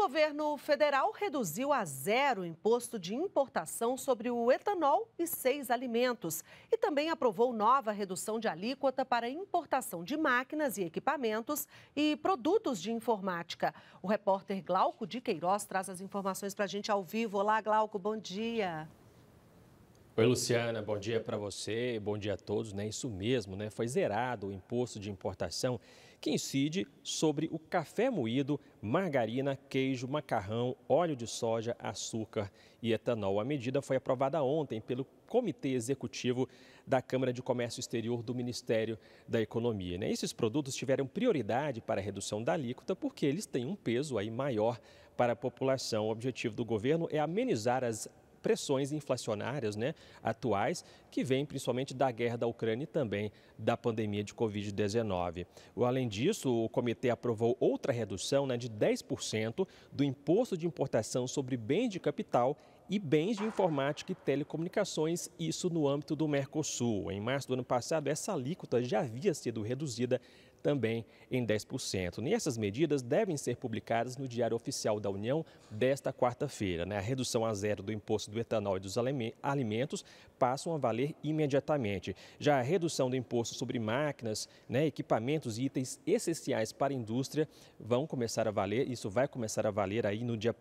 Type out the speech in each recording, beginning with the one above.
governo federal reduziu a zero o imposto de importação sobre o etanol e seis alimentos. E também aprovou nova redução de alíquota para importação de máquinas e equipamentos e produtos de informática. O repórter Glauco de Queiroz traz as informações para a gente ao vivo. Olá, Glauco, bom dia. Oi, Luciana, bom dia para você, bom dia a todos. Né? Isso mesmo, né? foi zerado o imposto de importação que incide sobre o café moído, margarina, queijo, macarrão, óleo de soja, açúcar e etanol. A medida foi aprovada ontem pelo Comitê Executivo da Câmara de Comércio Exterior do Ministério da Economia. Né? Esses produtos tiveram prioridade para a redução da alíquota porque eles têm um peso aí maior para a população. O objetivo do governo é amenizar as pressões inflacionárias né, atuais, que vêm principalmente da guerra da Ucrânia e também da pandemia de Covid-19. Além disso, o comitê aprovou outra redução né, de 10% do imposto de importação sobre bens de capital e bens de informática e telecomunicações, isso no âmbito do Mercosul. Em março do ano passado, essa alíquota já havia sido reduzida também em 10%. E essas medidas devem ser publicadas no Diário Oficial da União desta quarta-feira. Né? A redução a zero do imposto do etanol e dos alimentos passam a valer imediatamente. Já a redução do imposto sobre máquinas, né, equipamentos e itens essenciais para a indústria vão começar a valer, isso vai começar a valer aí no dia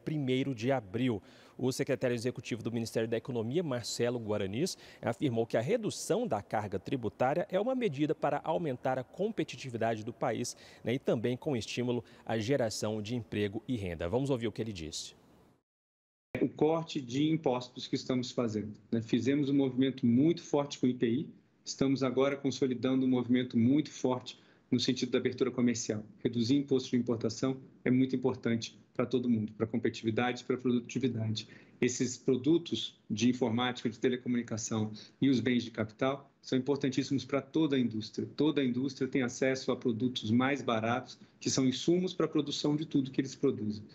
1 de abril. O secretário executivo do Ministério da Economia, Marcelo Guaranis, afirmou que a redução da carga tributária é uma medida para aumentar a competitividade do país né, e também com estímulo à geração de emprego e renda. Vamos ouvir o que ele disse o corte de impostos que estamos fazendo. Né? Fizemos um movimento muito forte com o IPI, estamos agora consolidando um movimento muito forte no sentido da abertura comercial. Reduzir imposto de importação é muito importante para todo mundo, para a competitividade, para a produtividade esses produtos de informática, de telecomunicação e os bens de capital são importantíssimos para toda a indústria. Toda a indústria tem acesso a produtos mais baratos, que são insumos para a produção de tudo que eles produzem.